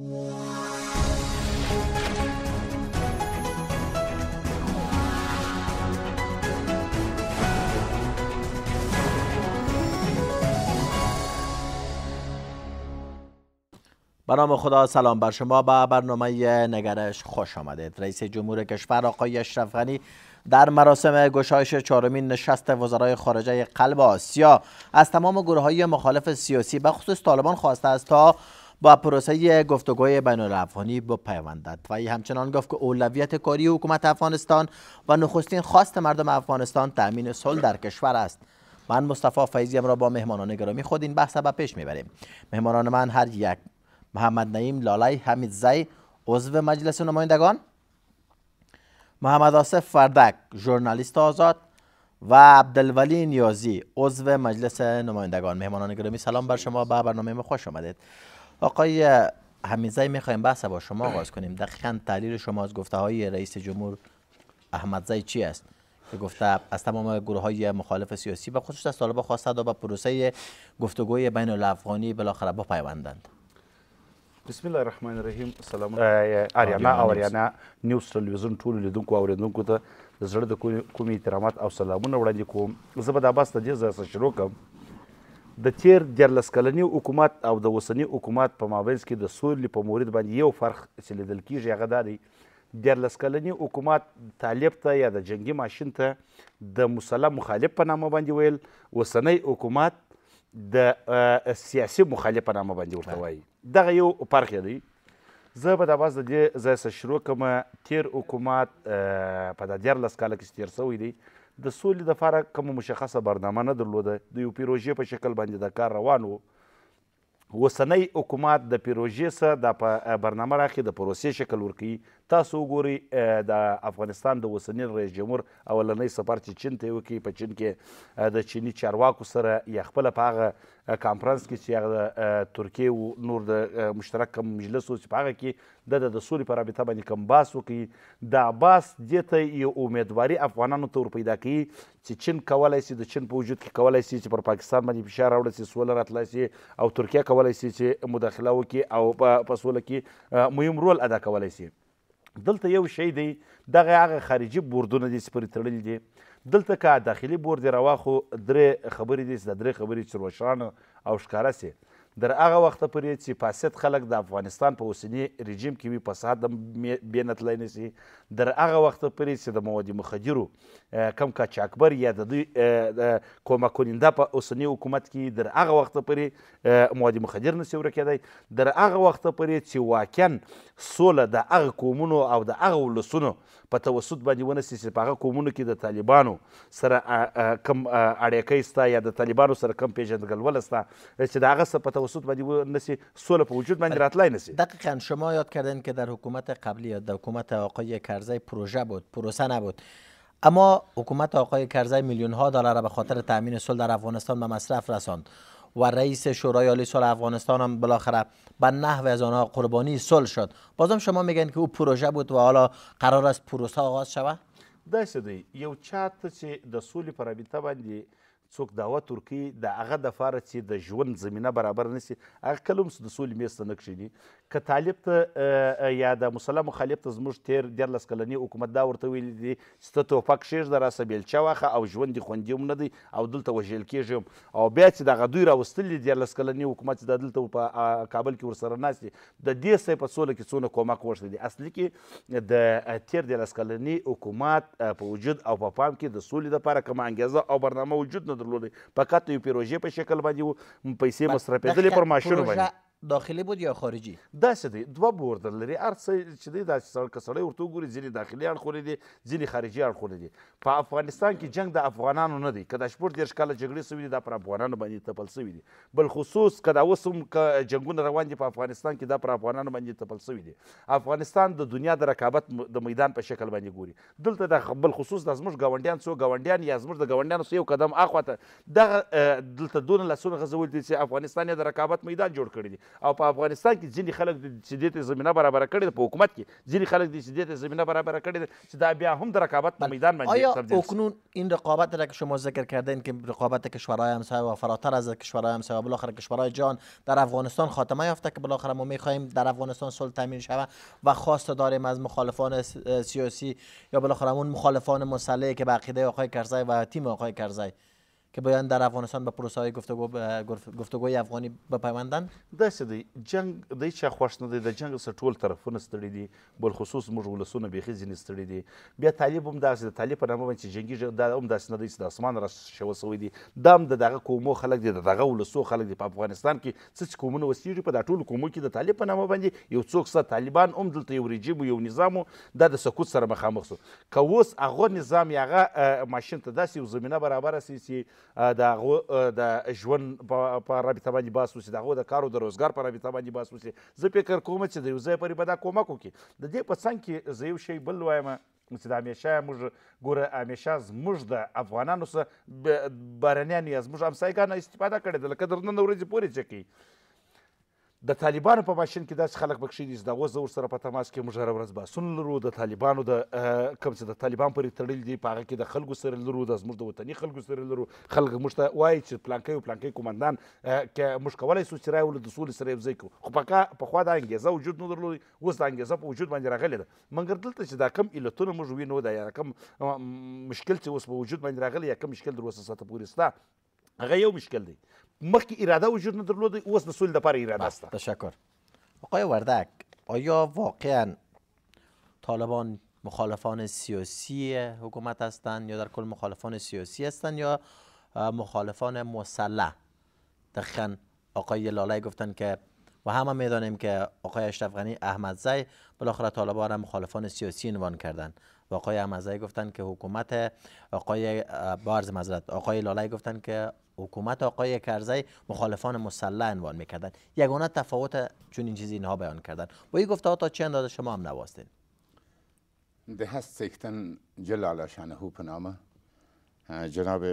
برنامه خدا سلام بر شما به برنامه نگرش خوش آمدید رئیس جمهور کشور آقای اشرف غنی در مراسم گشایش چهارمین نشست وزرای خارجه قلب آسیا از تمام گروه های مخالف سیاسی به خصوص طالبان خواسته است تا با پروسه گفتگوی بین الافغانی بپیوندد و همچنان گفت که اولویت کاری حکومت افغانستان و نخستین خواست مردم افغانستان تأمین صلح در کشور است من مصطفی فیضی را با مهمانان گرامی خود این بحث به پیش میبریم مهمانان من هر یک محمد نعیم لالای حمید زی عضو مجلس نمایندگان محمد آصف فردک ژورنالیست آزاد و عبدالولی نیازی عضو مجلس نمایندگان مهمانان گرامی سلام بر شما به برنامه خوش آمدید آقای همیزایی میخوایم بحث با شما آغاز کنیم دقیقا تحلیل شما از گفته های رئیس جمهور احمدزی چی است که گفته از تمام گروه های مخالف سیاسی و خصوص از طالبا خواسته و به پروسه گفتگوی بین الافغانی بالاخره بپیوندند بسم الله الرحمن الرحیم سلام آریانا آریانا نیوز تلویزیون ټول لیدونکو اوریدونکو ته زړه د کومې احترامات او سلامونه وړاندې کوم زه به دا بحث د دې شروع د تیر دیارلس کلني حکومت او د اوسني حکومت په مابینځ کې د سولې په مورد باندې یو فرق چې لیدل کیږي هغه دا دی دیارلس کلني حکومت طالب ته یا د جنگي ماشین ته د مسله مخالف په نامه باندې ویل اوسنی حکومت د سیاسي مخالف په نامه باندې ورته وایي دغه یو فرق دی زه به د باز د دې ځای څخه شروع کوم تیر حکومت په د دیارلس کاله کې تیر سوی دی د سولې دپاره کومه مشخصه برنامه نه درلوده د یو پیروژې په شکل باندې دا کار روان و اوسنی حکومت د پیروژې سره دا په برنامه راخي د پروسې شکل ورکوي تاسو وګورئ د افغانستان د اوسني رئیس جمهور اولنی سفر چې چین ته یې وکړي په چین کې د چینی چارواکو سره یا خپله په هغه کانفرنس کې چې هغه د ترکیې نور د مشترک کم مجلس و چې په هغه کې د د سولې په رابطه باندې کم باس وکړي دا باس دې ته یو امیدواري افغانانو ته ور پیدا کوي چې چین کولی سي د چین په وجود کې کولی سي چې پر پاکستان باندې فشار راوړي سي سوله راتلی سي او ترکیه کولی سي چې مداخله وکړي او په سوله کې مهم رول ادا کولی سي دلته یو شی دی دغه هغه خارجي بوردونه دي چې پرې تړلي دي دلته که داخلي بورد یې راواخو درې خبرې دي چې دا درې خبرې چې روښانه او ښکاره سي در هغه وخته پورې چې فاسد خلک د افغانستان په اوسني رژیم کې وي فساد بې نتلی نسي در هغه وخته پورې چې د مواد مخدرو کم قاچاقبر یا د دوی کومک کننده په اوسني حکومت کې در هغه وخته پورې مواد مخدر نسي ورکېدی در هغه وخته پورې چې واقعا سوله د هغه قومونو او د هغه ولسونو په توسط باندې ونسي چې په هغه قومونو کې د طالبانو سره کم اړیکۍ سته یا د طالبانو سره کم پیژندګلوله سته چې د هغه څه په توسط و نسی صلح وجود من بله. راتلای نسی دقیقا شما یاد کردین که در حکومت قبلی یا در حکومت آقای کرزی پروژه بود پروسه نبود اما حکومت آقای کرزی میلیون ها دلار به خاطر تامین صلح در افغانستان به مصرف رساند و رئیس شورای عالی صلح افغانستان هم بالاخره به نحو از آنها قربانی صلح شد بازم شما میگن که او پروژه بود و حالا قرار است پروسه آغاز شود دی یو چات چې د سولې پر رابطه څوک دعوت ورکوي د هغه دپاره چې د ژوند زمینه برابر نه سي هغه کله هم د سولې میز ته نه کښېني که طالب ته یا د مسله مخالف ته زموږ تېر دیارلس کلنې حکومت دا ورته ویلي دي چې ته توپک کښېږده راسه بیلچه واخه او ژوند دې خوندي هم نه دی او دلته وژل کېږي هم او بیا چې دغه دوی راوستلي دیارلس کلنې حکومت چې دا دلته په کابل کې ورسره ناست دي د دې سۍ په سوله کې څونه کومک غوښتی دی اصلي کې د تېر دیارلس کلنې حکومت په وجود او په پا پام کې د سولې لپاره کومه انګیزه او برنامه وجود نه نه درلودې فقط یو پروژې په شکل باندې وو پیسې مصرفېدلې پر ماشینو باندې داخلي بود یا خارجي داسې دی دوه بوردر لري هر څه چې دی داسې که سړی ورته وګوري ځینې داخلي اړخونه دي ځینې خارجي اړخونه دي په افغانستان کې جنگ د افغانانو نه دی که دا شپږ دېرش کاله جګړې سوي دي دا پر افغانانو باندې تپل سوي دي بالخصوص که دا اوس هم که جنګونه روان دي په افغانستان کې دا پر افغانانو باندې تپل سوي دي افغانستان د دنیا د رقابت د میدان په شکل باندې ګوري دلته د بالخصوص د زموږ ګاونډیان څو ګاونډیان یا زموږ د ګاونډیانو څو یو قدم اخواته دغه دلته دونه لسونه غزول دي چې افغانستان یې د رقابت میدان جوړ کړی دی او په افغانستان کې ځینې خلک چې دې ته زمینه برابره کړې ده په حکومت کې ځینې خلک دي چې زمینه برابره کړې چې دا بیا هم در رقابت په بله. میدان باندې آیا اکنون این رقابت را که شما ذکر کردین که رقابت کشورهای همسایه و فراتر از کشورهای همسایه بالاخره کشورهای جان در افغانستان خاتمه یافته که بالاخره ما میخواهیم در افغانستان صلح تامین شود و خواسته داریم از مخالفان سیاسی یا بالاخره اون مخالفان مسلح که به عقیده آقای کرزی و تیم آقای کرزی که باید در افغانستان به پروسه های گفتگو گفتگوی افغانی بپیوندند داسې دی جنگ د هیچا خوښ نه دی د جنگ سره ټول طرفونه ستړي دي بالخصوص موږ ولسونه بیخي ځینې ستړي دي بیا طالب هم داسې د طالب په نامه باندې چې جنګي دا هم داسې نه دی چې د اسمان را شوه سوی دي دا هم د دغه قومو خلک دي د دغه ولسو خلک دي په افغانستان کې څه چې قومونه وسیږي په دا ټولو قومو کې د طالب په نامه باندې یو څوک سه طالبان هم دلته یو رژیم یو نظام دا د سقوط سره مخامخ سو که اوس هغه نظام یا هغه ماشین ته داسې یو زمینه برابره سي چې د هغو د ژوند په رابطه باندې بحث وسي د هغو د کار او د روزګار په رابطه باندې بحث وسي زه فکر کوم چې د یو ځای پورې به دا کومک وکړي د دې په څنګ کې زه یو شی بل وایم چې د همیشه موږ ګوره همیشه زموږ د افغانانو سره بهرنیان یا زموږ همسایګانو استفاده کړې ده لکه تر نن ورځې پورې چې کوي د طالبانو په ماشین کې داسې خلک پکښې دي چې د اوس زه ورسره په تماس کې موږ هره ورځ بحثونه لرو د طالبانو د کوم چې د طالبان پورې تړلي دي په هغه کې د خلکو سره لرو د زموږ د وطني خلکو سره لرو خلک موږ ته وایي چې پلانکی او پلانکی قومندان موږ کولی شو چې رایې ولرو د سولې سره یو ځای کړو خو پخوا دا انګېزه وجود نه درلود اوس دا انګېزه په وجود باندې راغلې ده مګر دلته چې دا کم علتونه موږ وینو دا یا کوم مشکل چې اوس په وجود باندې راغلی یا کوم مشکل در اوسه ساعته پورې شته هغه یو مشکل دی مخکې اراده وجود نه او از د سولې اراده است تشکر آقای وردک آیا واقعا طالبان مخالفان سیاسی حکومت هستند یا در کل مخالفان سیاسی هستند یا مخالفان مسلح دقیقا آقای لالای گفتن که و همه میدانیم که آقای اشرف غنی زی بالاخره طالبان مخالفان سیاسی عنوان کردند و آقای امزایی گفتن که حکومت آقای بارز مزرد آقای لالای گفتن که حکومت آقای کرزی مخالفان مسلح عنوان میکردن یگانه تفاوت چون این چیزی اینها بیان کردن با این گفته تا چه اندازه شما هم نواستین ده هست سیکتن جلال شانهو نامه جناب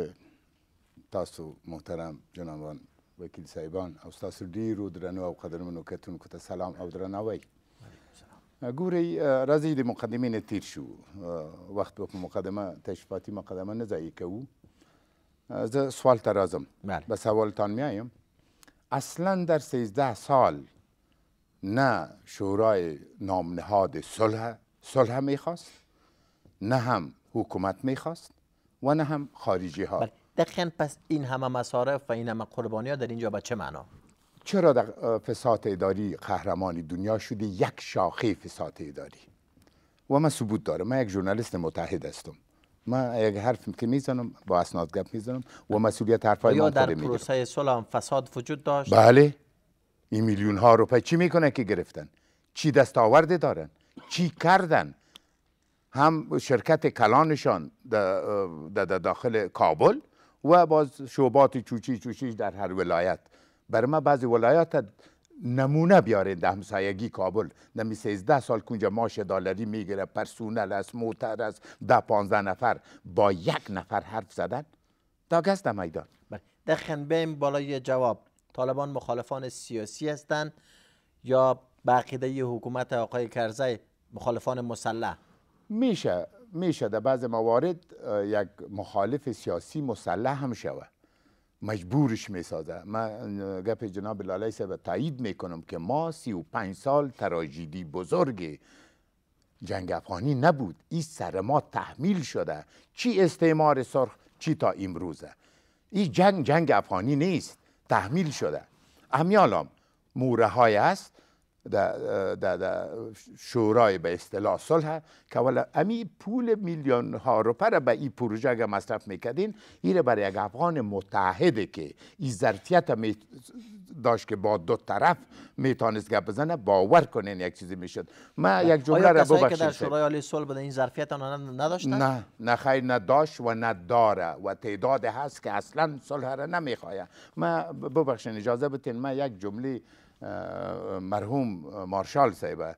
تاسو محترم جنابان وکیل سایبان استاد دیرو درنو او قدرمنو کتون ته سلام او گوری رازی د مقدمه نه تیر شو وقت په مقدمه تشریفاتی مقدمه نه که کوو از سوال ته رازم بله. به تان میایم اصلا در 13 سال نه شورای نامنهاد صلح صلح میخواست نه هم حکومت میخواست و نه هم خارجی ها بله. دقیقا پس این همه مصارف و این همه قربانی ها در اینجا به چه معنا چرا در فساد اداری قهرمان دنیا شده یک شاخه فساد اداری و من ثبوت دارم من یک ژورنالیست متحد هستم من یک حرف که میزنم با اسناد گپ میزنم و مسئولیت حرفای من در پروسه صلح فساد وجود داشت بله این میلیون ها روپه چی میکنن که گرفتن چی دستاورده دارن چی کردن هم شرکت کلانشان در داخل کابل و باز شعبات چوچی چوچی در هر ولایت برای ما بعضی ولایات نمونه بیارین در همسایگی کابل نمی 13 سال کنجا ماش دلاری میگیره پرسونل است موتر است ده پانزده نفر با یک نفر حرف زدن تا گست میدان بله. در بالای جواب طالبان مخالفان سیاسی هستند یا بقیده حکومت آقای کرزی مخالفان مسلح میشه میشه در بعض موارد یک مخالف سیاسی مسلح هم شود مجبورش می سازه من گپ جناب لالای صاحب تایید می کنم که ما سی و پنج سال تراجیدی بزرگ جنگ افغانی نبود این سر ما تحمیل شده چی استعمار سرخ چی تا امروزه این جنگ جنگ افغانی نیست تحمیل شده امیالام موره های است د شورای به اصطلاح صلح که امی پول میلیون ها پر به این پروژه اگه مصرف میکردین ایره برای یک افغان متحده که این ظرفیت داشت که با دو طرف میتونست گپ بزنه باور کنین یک چیزی میشد ما یک جمله را کسایی که در شورای عالی صلح بده این ظرفیت آنها نه نه خیر نداشت و نداره و تعداد هست که اصلا صلح را نمیخواد ما ببخشید اجازه بتین ما یک جمله مرحوم مارشال صاحب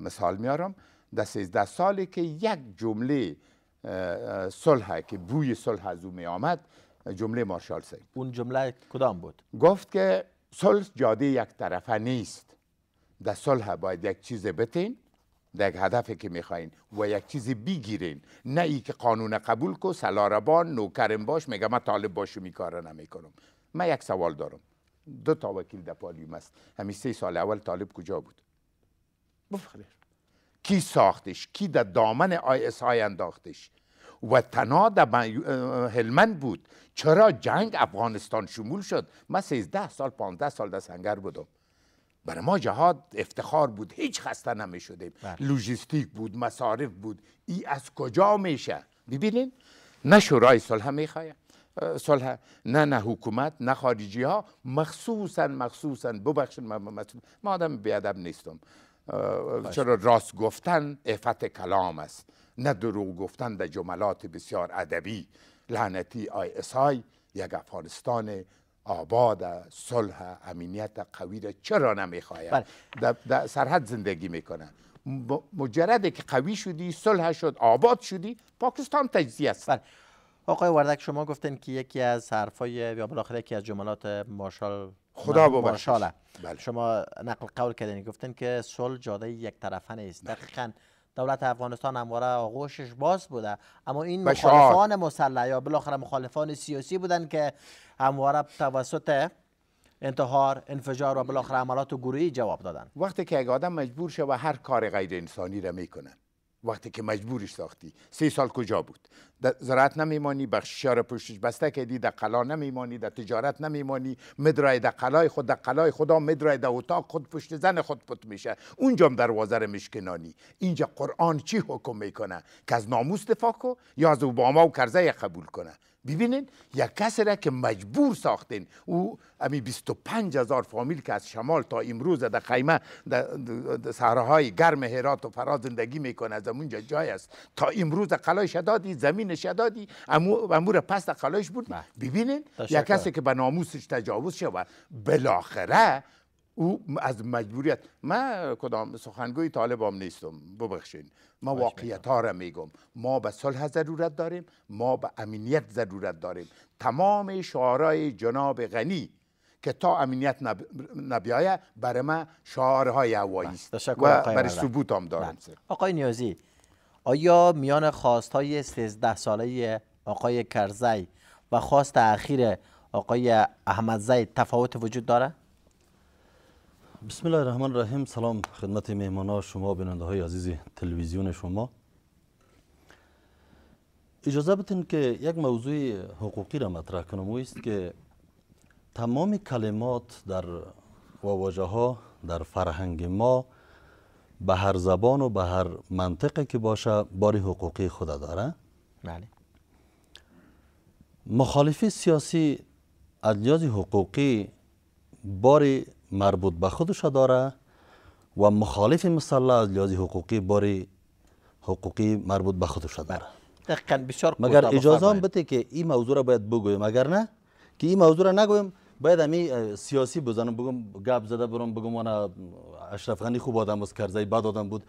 مثال میارم در 13 سالی که یک جمله صلح که بوی صلح از او می آمد جمله مارشال صاحب اون جمله کدام بود گفت که صلح جاده یک طرفه نیست در صلح باید یک چیز بتین در یک هدفی که میخواین و یک چیزی بیگیرین نه ای که قانون قبول کو سلاربان نوکرم باش میگم من طالب باشو میکاره نمیکنم من یک سوال دارم دو تا وکیل در پالیوم است همین سه سال اول طالب کجا بود بفرمایید کی ساختش کی در دامن آی اس آی انداختش و تنها در هلمند بود چرا جنگ افغانستان شمول شد من 13 سال 15 سال در سنگر بودم برای ما جهاد افتخار بود هیچ خسته نمی شدیم بله. لوجستیک بود مصارف بود ای از کجا میشه ببینین نه شورای صلح میخواید صلح نه نه حکومت نه خارجی ها مخصوصا مخصوصا ببخشید من ما آدم بیادب نیستم چرا راست گفتن افت کلام است نه دروغ گفتن در جملات بسیار ادبی لعنتی آی یا یک افغانستان آباد صلح امنیت قوی را چرا نمیخواید بله. در سرحد زندگی میکنن مجرد که قوی شدی صلح شد آباد شدی پاکستان تجزیه است بله. آقای وردک شما گفتین که یکی از حرفای یا بالاخره یکی از جملات مارشال خدا مارشال بله. شما نقل قول کردین گفتین که صلح جاده یک طرفه نیست بله. دقیقاً دولت افغانستان همواره آغوشش باز بوده اما این مخالفان مسلح یا بالاخره مخالفان سیاسی بودن که همواره توسط انتحار انفجار و بالاخره عملات و گروهی جواب دادن وقتی که یک آدم مجبور شه و هر کار غیر انسانی را وقتی که مجبورش ساختی سه سال کجا بود در زراعت نمیمانی بخششیار را پشتش بسته کردی در قلا نمیمانی در تجارت نمیمانی مدرای در قلای خود در قلای خدا مدرای در اتاق خود پشت زن خود پت میشه اونجا دروازه را مشکنانی، اینجا قرآن چی حکم میکنه که از ناموس دفاع کو یا از اوباما و کرزه قبول کنه ببینین یک کسی را که مجبور ساختین او امی پنج هزار فامیل که از شمال تا امروز در خیمه در گرم هرات و فرا زندگی میکنه از اونجا جای است تا امروز قلای شدادی زمین شدادی امو, را پس قلایش بود بله. ببینین یک کسی که به ناموسش تجاوز شد بالاخره او از مجبوریت من کدام سخنگوی طالبام نیستم ببخشین ما واقعیت ها را میگم ما به صلح ضرورت داریم ما به امنیت ضرورت داریم تمام شعارهای جناب غنی که تا امنیت نب... نبیایه برای ما شعارهای هوایی بله، است و برای ثبوت هم بله. دارم آقای نیازی آیا میان خواست های 13 ساله آقای کرزی و خواست اخیر آقای احمدزی تفاوت وجود داره؟ بسم الله الرحمن الرحیم سلام خدمت مهمان شما بیننده های عزیز تلویزیون شما اجازه بتین که یک موضوع حقوقی را مطرح کنم و است که تمام کلمات در و ها در فرهنگ ما به هر زبان و به هر منطقه که باشه باری حقوقی خود داره بله سیاسی از حقوقی باری مربوط به خودش داره و مخالف مسلح از لحاظ حقوقی باری حقوقی مربوط به خودش داره دقیقاً بسیار مگر اجازه هم بده که این موضوع را باید بگویم اگر نه که این موضوع را نگویم باید امی سیاسی بزنم بگم گپ زده برم بگم من اشرف غنی خوب آدم است کرزی بد آدم بود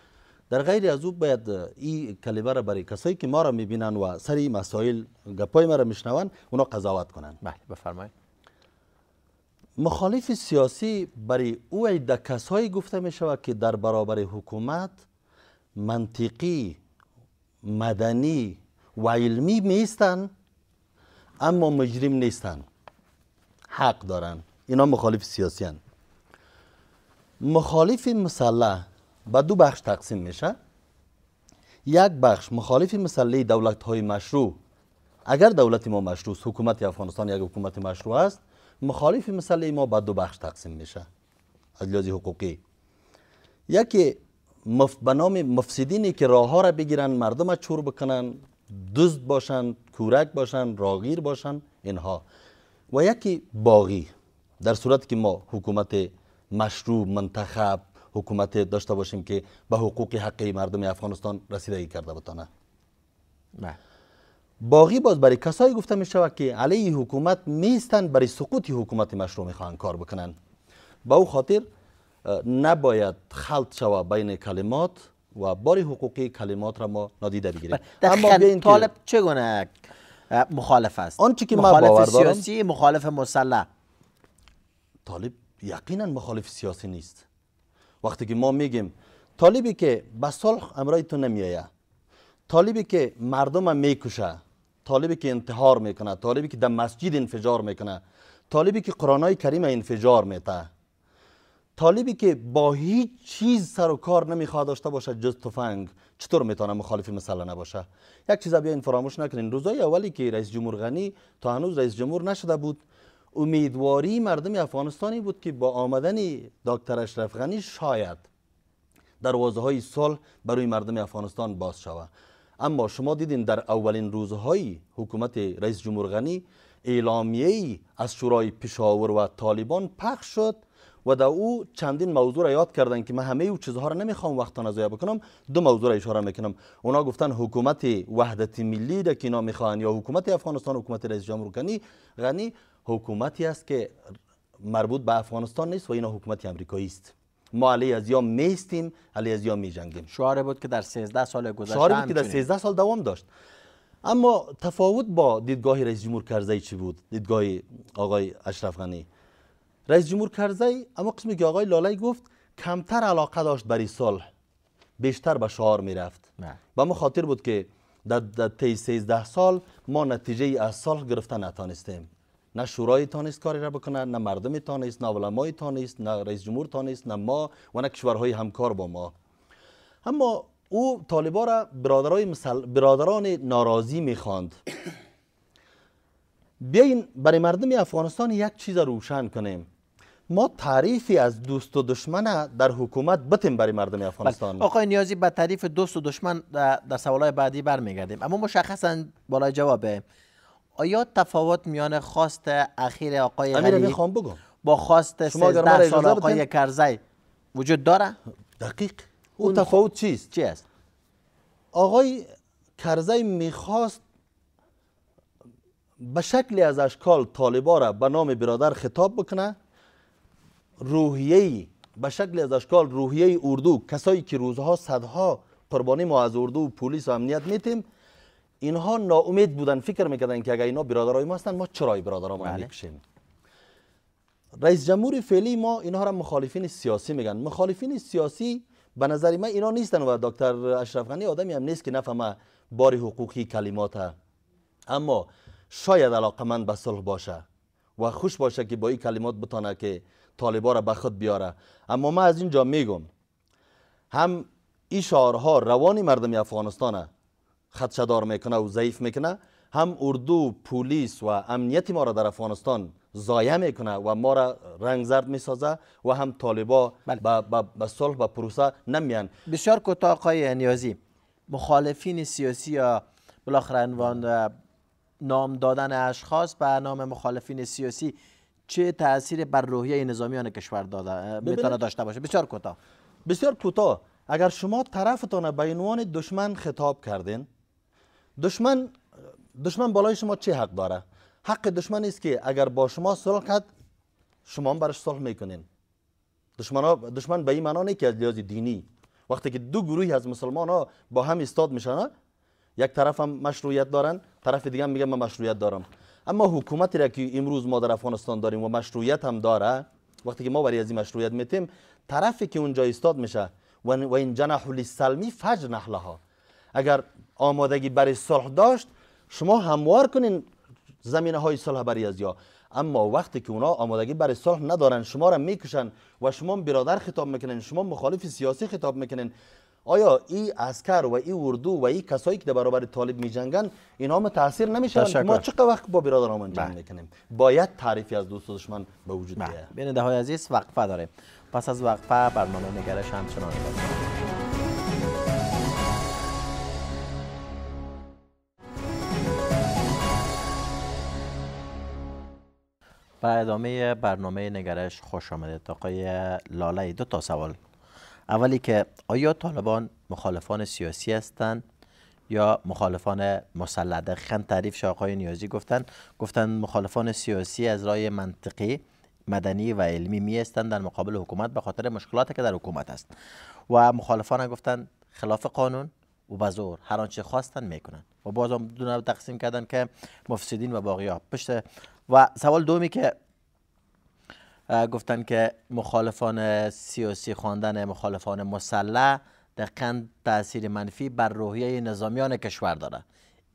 در غیر از او باید این کلمه را برای کسایی که ما را میبینن و سری مسائل گپای ما را میشنون اونا قضاوت کنن بله بفرمایید مخالف سیاسی برای او عده کسایی گفته می شود که در برابر حکومت منطقی مدنی و علمی میستن اما مجرم نیستن حق دارن اینا مخالف سیاسی هن. مخالف مسلح به دو بخش تقسیم میشه یک بخش مخالف مسلح دولت های مشروع اگر دولت ما مشروع است حکومت افغانستان یک حکومت مشروع است مخالف مسئله ما به دو بخش تقسیم میشه از لحاظ حقوقی یکی مف... به نام مفسدینی که راه ها را بگیرن مردم چور بکنن دزد باشن کورک باشن راغیر باشن اینها و یکی باغی در صورت که ما حکومت مشروع منتخب حکومت داشته باشیم که به حقوق حقی مردم افغانستان رسیدگی کرده بتانه بله. باقی باز برای کسایی گفته می شود که علیه حکومت نیستند برای سقوط حکومت مشروع خواهند کار بکنند با او خاطر نباید خلط شود بین کلمات و بار حقوقی کلمات را ما نادیده بگیریم بله. اما طالب چگونه مخالف است آنچه که مخالف باور سیاسی مخالف مسلح طالب یقینا مخالف سیاسی نیست وقتی که ما میگیم طالبی که به صلح امرای تو نمیایه طالبی که مردم میکشه طالبی که انتحار میکنه طالبی که در مسجد انفجار میکنه طالبی که قرانای کریم انفجار میته طالبی که با هیچ چیز سر و کار نمیخواد داشته باشه جز تفنگ چطور میتونه مخالف مسئله نباشه یک چیز این فراموش نکنین روزای اولی که رئیس جمهور غنی تا هنوز رئیس جمهور نشده بود امیدواری مردم افغانستانی بود که با آمدن دکتر اشرف غنی شاید دروازه های صلح برای مردم افغانستان باز شود اما شما دیدین در اولین روزهای حکومت رئیس جمهور غنی اعلامیه ای از شورای پشاور و طالبان پخش شد و در او چندین موضوع را یاد کردن که من همه او چیزها را نمیخوام وقتا نزایه بکنم دو موضوع را اشاره میکنم اونا گفتن حکومت وحدت ملی را که اینا میخوان یا حکومت افغانستان حکومت رئیس جمهور غنی غنی حکومتی است که مربوط به افغانستان نیست و اینا حکومت امریکایی است ما از یا میستیم علی از یا میجنگیم شعار بود که در 13 سال گذشته شعار بود که در 13 سال دوام داشت اما تفاوت با دیدگاه رئیس جمهور کرزی چی بود دیدگاه آقای اشرف غنی رئیس جمهور کرزی اما قسمی که آقای لالای گفت کمتر علاقه داشت برای صلح بیشتر به شعار میرفت به ما خاطر بود که در طی 13 سال ما نتیجه از صلح گرفته نتانستیم نه شورای تانست کاری را بکنه نه مردم تانست نه علمای تانست نه رئیس جمهور تانست نه ما و نه کشورهای همکار با ما اما او طالبا را برادرای برادران ناراضی میخواند بیاین برای مردم افغانستان یک چیز روشن کنیم ما تعریفی از دوست و دشمن در حکومت بتیم برای مردم بله. افغانستان آقای نیازی به تعریف دوست و دشمن در سوالای بعدی برمیگردیم اما مشخصا بالای جوابه آیا تفاوت میان خواست اخیر آقای غنی با خواست 13 سال آقای کرزی وجود داره؟ دقیق او تفاوت چیست؟ چی است؟ آقای کرزی میخواست به شکلی از اشکال طالبا را به نام برادر خطاب بکنه روحیه به شکلی از اشکال روحیه اردو کسایی که روزها صدها قربانی ما از اردو و پلیس و امنیت میتیم اینها ناامید بودن فکر میکردن که اگر اینا برادرای ما هستن ما چرا برادرای ما بله. میکشیم رئیس جمهور فعلی ما اینها را مخالفین سیاسی میگن مخالفین سیاسی به نظر من اینا نیستن و دکتر اشرف غنی آدمی هم نیست که نفهمه باری حقوقی کلمات اما شاید من به صلح باشه و خوش باشه که با این کلمات بتانه که طالبا را به خود بیاره اما من از اینجا میگم هم این شعارها روان مردم افغانستانه خدشدار میکنه و ضعیف میکنه هم اردو پولیس و امنیتی ما را در افغانستان ضایع میکنه و ما را رنگ زرد میسازه و هم طالبا به صلح و پروسه نمیان بسیار کوتاه آقای نیازی مخالفین سیاسی یا بالاخره نام دادن اشخاص به نام مخالفین سیاسی چه تاثیر بر روحیه نظامیان کشور داده میتونه داشته باشه بسیار کوتاه بسیار کوتاه اگر شما طرفتان به عنوان دشمن خطاب کردین دشمن دشمن بالای شما چه حق داره حق دشمن است که اگر با شما صلح کرد شما هم برش صلح میکنین دشمن دشمن به این معنا نیست که از لحاظ دینی وقتی که دو گروهی از مسلمان ها با هم ایستاد میشن یک طرف هم مشروعیت دارن طرف دیگه میگه من مشروعیت دارم اما حکومتی را که امروز ما در افغانستان داریم و مشروعیت هم داره وقتی که ما برای از این مشروعیت میتیم طرفی که اونجا استاد میشه و این جناح للسلمی فجر ها. اگر آمادگی برای صلح داشت شما هموار کنین زمینه های صلح برای از اما وقتی که اونا آمادگی برای صلح ندارن شما را میکشن و شما برادر خطاب میکنین شما مخالف سیاسی خطاب میکنین آیا این اسکر و این اردو و این کسایی که در برابر طالب می جنگن اینا تاثیر نمیشن شوند؟ ما چقدر وقت با برادرمان جنگ بله. میکنیم باید تعریفی از دوست و دشمن به وجود بیاد بله. بین ده های عزیز وقفه داره پس از وقفه برنامه نگرش همچنان به ادامه برنامه نگرش خوش آمدید آقای لاله دو تا سوال اولی که آیا طالبان مخالفان سیاسی هستند یا مخالفان مسلح خند تعریف شاقای نیازی گفتن گفتن مخالفان سیاسی از رای منطقی مدنی و علمی می در مقابل حکومت به خاطر مشکلات که در حکومت است و مخالفان گفتن خلاف قانون و بزور هر آنچه خواستن میکنن و باز هم دو تقسیم کردن که مفسدین و باقی ها پشت و سوال دومی که گفتن که مخالفان سیاسی خواندن مخالفان مسلح دقیقا تاثیر منفی بر روحیه نظامیان کشور داره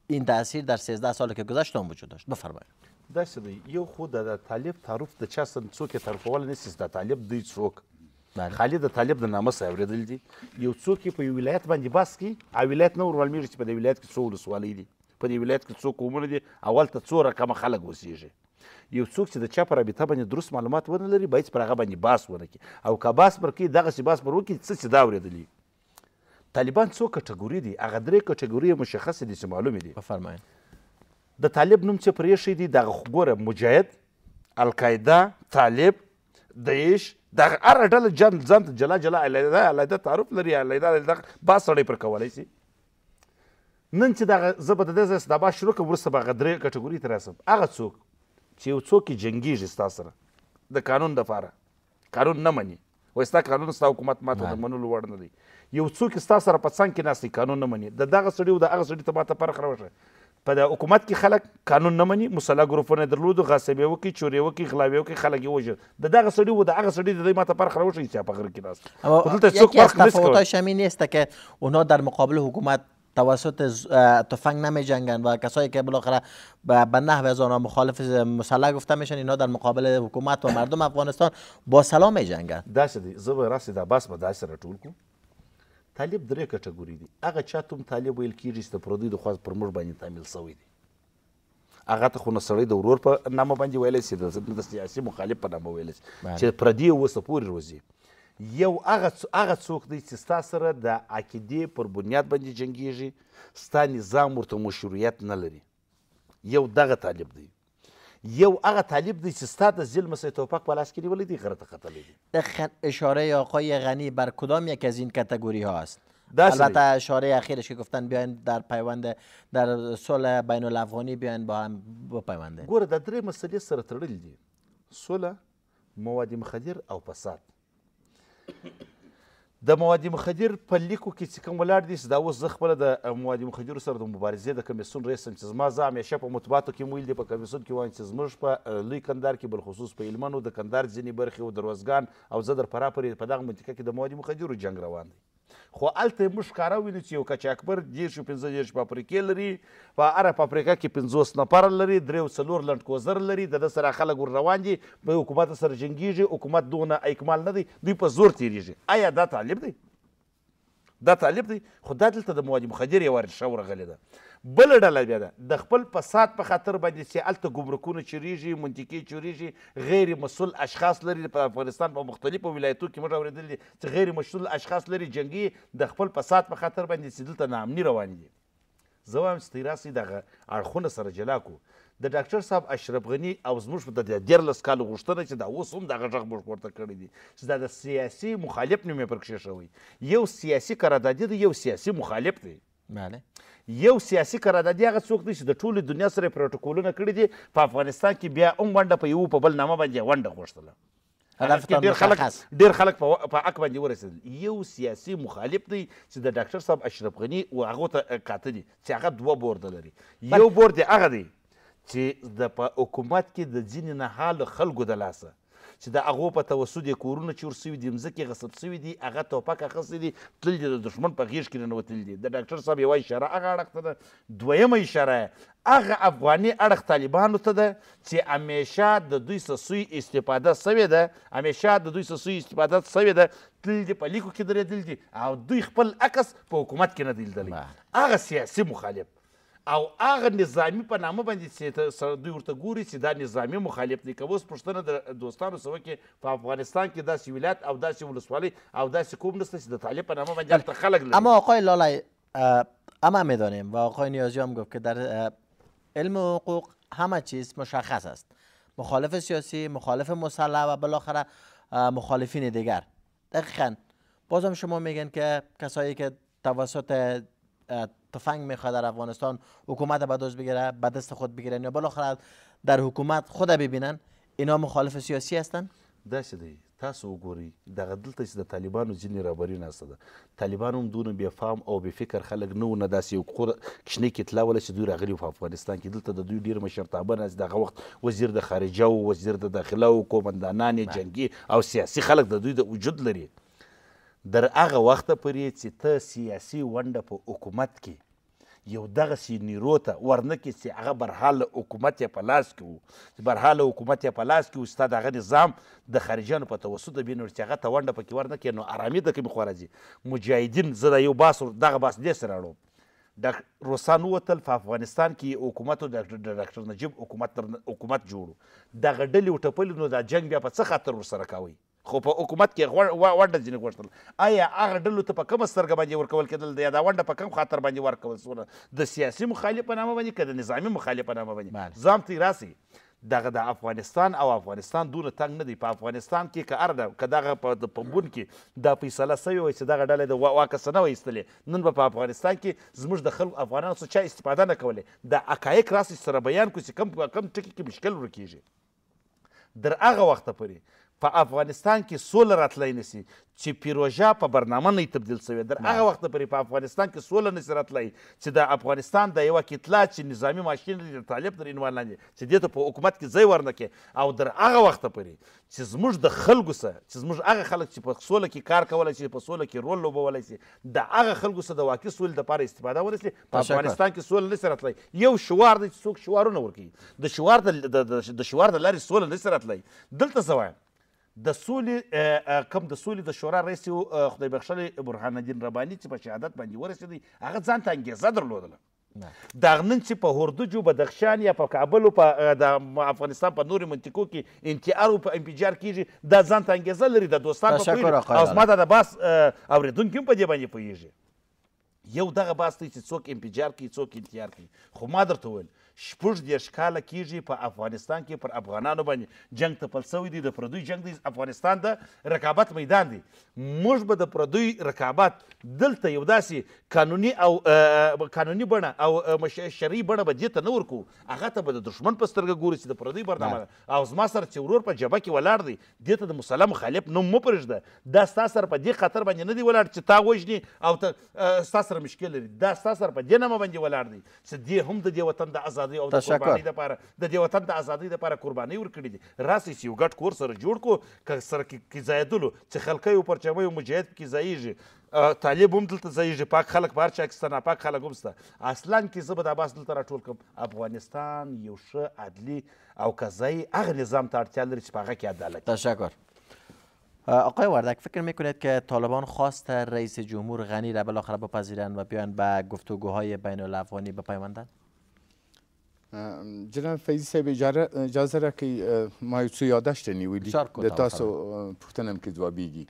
این تاثیر در 13 سال که گذشت هم وجود داشت بفرمایید داسې دی یو خود د طالب تعریف د چا څوک یې تعرفول نه د طالب دوی څوک بله. د طالب د نامه څه اورېدل دي یو څوک یې په یو ولایت باندې بس کی او ولایت نه ول چې په ولایت کې څو په دې ولایت کې څو قومونه دي اول ته څو رقمه خلک اوسېږي یو څوک چې د چا په رابطه باندې درست معلومات ونه لري باید پر هغه باندې باس ونه کړي او که باس پر کوي دغسې باس پر وکړي څه چې دا اورېدلي طالبان څو کټګوري دي هغه درې کټګوري مشخصې دي چې معلومې دي بفرمایئ د طالب نوم چې پرېښی دي دغه خو ګوره مجاهد القاعده طالب داعش دغه هره ډله ځان ته جلا جلا علیحده علیحده تعارف لري علیحده علیحده با سړی پر کولی شي نن چې دغه زه به د دې ځای سدابا شروع کړم وروسته به هغه درې کټګورۍ ته راسم هغه څوک چې یو څوک یې جنګېږي ستا سره د قانون دپاره قانون نه مني وایي ستا قانون ستا حکومت ما ته د منلو وړ نه دی یو څوک ستا سره په څنګ کې ناست دی قانون نه مني د دغه سړي او د هغه سړي ته ماته فرق راوښه په د حکومت کې خلک قانون نه مني مسله ګروپونه درلودو غصبې وکړي چورې وکړي غلاوې وکړي خلک یې وژل د دغه سړي و د هغه سړي د دوی ماته فرق راوښه چې په غره کې ناست دلته څوک فرق نه کوي شامل نیست که اونا در مقابل حکومت توسط تفنگ نمی جنگن و کسایی که بالاخره به نحو از آنها مخالف مسلح گفته میشن اینا در مقابل حکومت و مردم افغانستان با سلام می جنگن داسې زه به راسې دا بس به داسې راټول کړو طالب درې کټګوري دي هغه چا ته هم طالب ویل کیږي چې د پردیو د خوا پر موږ باندې تعمیل سوی دی هغه ته خو نه سړی د ورور په نامه باندې ویلی سي د سیاسي مخالف په نامه ویلی سي چې پردي اوس پورې روزي یو هغه هغه څوک دی چې ستا سره د عقیدې پر بنیاد باندې جنګیږي ستا نظام ورته مشروعیت نه لري یو دغه طالب دی یو هغه طالب دی چې ستا د ظلم سه توپک په لاس کې نیولی دی غره ته ختلی دی خن... اشاره آقای غنی بر کدام یک از این کتگوری ها است البته اشاره اخیرش که گفتن بیاین در پیوند در صلح بین الافغانی بیاین با هم بپیوندین ګوره د درې مسلې سره تړلې دي صلح مواد مخدر او فساد د مواد مخدر په لیکو کې چې کوم ولاړ دي چې دا اوس زه خپله د مواد مخدرو سره د مبارزې د کمیسون رئیس یم چې زما زه همیشه په مطبوعاتو کې ویل دي په کمیسون کې وایم چې زموږ په لوی کندهار کې بالخصوص په هلمند د کندهار ځینې برخې او دروازګان او زه در پراپرې په دغه منطقه کې د مواد مخدرو جنګ روان دی خو الته موږ ښکاره وینو چې یو کچاکبر دیرشو پنځه دیرش پاپریکې لري په هره پاپریکه کې پنځوس نفر لري درې څلور لنډکوزر لري د ده سره خلک ور روان دي په حکومت سره جنګیږي حکومت دونه اکمال نه دی دوی په زور تیریږي آیا دا طالب دی دا طالب دی خو دا دلته د مواد مخدر یې وارد شوه ورغلې ده بله ډله بیا ده د خپل فساد په خاطر باندې چې هلته ګمرکونه چورېږي منطقې چورېږي غیر مسول اشخاص لري په افغانستان په مختلفو ولایتو کې موږ اورېدلي چې غیر مسول اشخاص لري جنګي د خپل فساد په خاطر باندې چې دلته ناامني روان دي زه وایم چې تیراسي دغه اړخونه سره جلا کړو د ډاکټر صاحب اشرف غني او زموږ د دیارلس کالو غوښتنه چې دا اوس هم دغه غږ موږ پورته کړی دی چې دا د سیاسي مخالف نوم یې پر کښېښوی یو سیاسي قراردادي دی یو سیاسي مخالف دی بله یو سیاسي قراردادي هغه څوک دی چې د ټولې دنیا سره پروټوکولونه کړي دي په افغانستان کې بیا هم ونډه په یوه په بل نامه باندې ونډه غوښتله هدف ډیر خلک ډیر خلک په حق باندې ورسېدل یو سیاسي مخالف دی چې د ډاکټر صاحب اشرف غني او هغه ته قاتل چې هغه دوه بورد لري یو بورد هغه دی چې د حکومت کې د ځینې نه حال خلکو د لاسه چې د هغو په توسط یې کورونه چې ورسوي دي مځکې غصب سوي دي هغه توپک اخیستی دي تللي دي د دښمن په غېږ کې ننوتلي دي د ډاکټر صاحب یوه اشاره هغه اړخ ته ده دویمه اشاره هغه افغاني اړخ طالبانو ته ده چې همیشه د دوی سسوی استفاده سوې ده همیشه د دوی سسوی استفاده سوې ده تل دې په لیکو کې درېدل دي او دوی خپل عکس په حکومت کې نه دی لیدلی هغه سیاسي مخالف او هغه نظامی په نامه باندې چې دوی ورته ګوري چې دا نظامی مخالف دی که اوس پوښتنه د دوستانو سوه کې په افغانستان کې داسې ولایت او داسې ولسوالۍ او داسې کوم نشته چې د طالب په نامه باندې هلته خلک لري اما آقای لالی اما میدانیم و آقای نیازی هم گفت که در علم حقوق همه چیز مشخص است مخالف سیاسی مخالف مسلح و بالاخره مخالفین دیگر دقیقا بازم شما میگن که کسایی که توسط تفنگ میخواد در افغانستان حکومت به دوز بگیره به دست خود بگیرن یا بالاخره در حکومت خود ببینن اینا مخالف سیاسی هستن داسې دی تاسو وګورئ دغه دلته چې د طالبانو ځینې رهبري ناسته ده طالبان هم دونه بې فام او بې فکر خلک نه وو نه داسې یو قور کوچنۍ کتله وله چې دوی راغلي په افغانستان کې دلته د دوی ډېر مشرتابه ناست دغه وخت وزیر د خارجه و وزیر د داخله و قومندانان جنگي او سیاسي خلک د دوی د وجود لري در هغه وخته پورې چې ته سیاسي ونډه په حکومت کې یو دغسې نیرو ته ورنه کې چې هغه برحاله حکومت یې په لاس کې وو چې برحاله حکومت یې په لاس کې وو ستا د هغه نظام د خارجیانو په توسط بینور چې هغه ته ونډه پکې ورنه کې نو ارامي د کومې خوا راځي مجاهدین زه د یو باس دغه باس دې سره راړم روسان وتل په افغانستان کې حکومت د ډاکټر نجیب حکومت حکومت جوړو دغه ډلې وټپلې نو دا جنگ بیا په څه خاطر ورسره کوئ خو په حکومت کې ونډه ځینې غوښتل آیا هغه ډلو ته په کومه سترګه باندې ورکول کېدل یا دا ونډه په کوم خاطر باندې ورکول سوله د سیاسي مخالف په نامه باندې که د نظامي مخالف په نامه باندې ځان ترې راسي دغه د افغانستان او افغانستان دونه تنگ نه دی په افغانستان کې که ارده که دغه په پمبون کې دا فیصله سوې وای چې دغه ډله د واکسه نه وایستلې نن به په افغانستان کې زموږ د خلکو افغانانو څه چا استفاده نه کولې د حقایق راسې سره بیان کړو چې کم کم ټکي کې مشکل ورکیږي در هغه وخته پورې په افغانستان کې سوله راتلی نسی چې پیروژه په برنامه نه تبدیل شوی در هغه وخت پورې په افغانستان کې سوله نسی راتلی چې د افغانستان د یوه کتله چې نظامي ماشین لري طالب تر عنوان لاندې چې دې ته په حکومت کې ځای ورنکې او در هغه وخت پورې چې زموږ د خلکو سره چې زموږ هغه خلک چې په سوله کې کار کولی شي په سوله کې رول لوبولی شي د هغه خلکو سره د واقعي سولې دپاره استفاده ورسي په افغانستان کې سوله نسی راتلی یو شوار دی چې څوک شوارونه ورکوي د شوار د شوار د لارې سوله نسی راتلی دلته څه وایم د سولې کم د سولې د شورا رئیس خدای بخښلی برهان الدین رباني چې په شهادت باندې ورسېدی هغه ځان ته انګېزه درلودله دا نن چې په هردجو بدخشان یا په کابل په د افغانستان په نورو منطقو کې انتحار او په انفجار کیږي دا ځان ته انګېزه لري د دوستان په پوهېږي او زما د باس اورېدونکي هم په دې باندې پوهېږي یو دغه باس دی چې څوک انفجار کوي څوک انتحار کوي خو ما درته وویل شپږ دېرش کاله کېږي په افغانستان کې پر افغانانو باندې جنگ تپل سوی دی د پردوی جنگ دی افغانستان د رقابت میدان دی موږ به د پردوی رقابت دلته یو داسې قانوني او قانوني بڼه او شرعي بڼه به دې ته نه ورکو هغه ته به د دښمن په سترګه ګورو چې د پردوی برنامه ده او زما سره چې ورور په جبه کې ولاړ دی دې ته د مسله مخالف نوم مه پرېږده دا ستا سره په دې خطر باندې نه دی ولاړ چې تا وژني او ته ستا سره مشکل لري دا ستا سره په دې نامه باندې ولاړ دی چې دې هم د دې وطن د ازاد ازادۍ او د قربانۍ لپاره د دې وطن د ازادۍ لپاره قربانۍ ورکړي دي راسئ چې یو ګډ کور سره جوړ کړو که سره کیځایدلو چې خلقیو پرچمیو مجاهد پکې ځایېږي طالب هم دلته ځایېږي پاک خلک په هر چا کې شته ناپاک خلک هم شته اصلا کې زه به د عباس دلته راټول کړم افغانستان یو ښه عدلي او قضایي هغه نظام ته اړتیا لري چې په هغه کې عدالت تشکر آقای وردک فکر میکنید که طالبان خواست رئیس جمهور غنی را بالاخره بپذیرند و بیان به گفتگوهای بین الافغانی بپیوندند؟ جناب فیضی صاحب اجازه راکړئ ما یو څه یاداشته نیولي د تاسو پوښتنه م کې ځوابیږي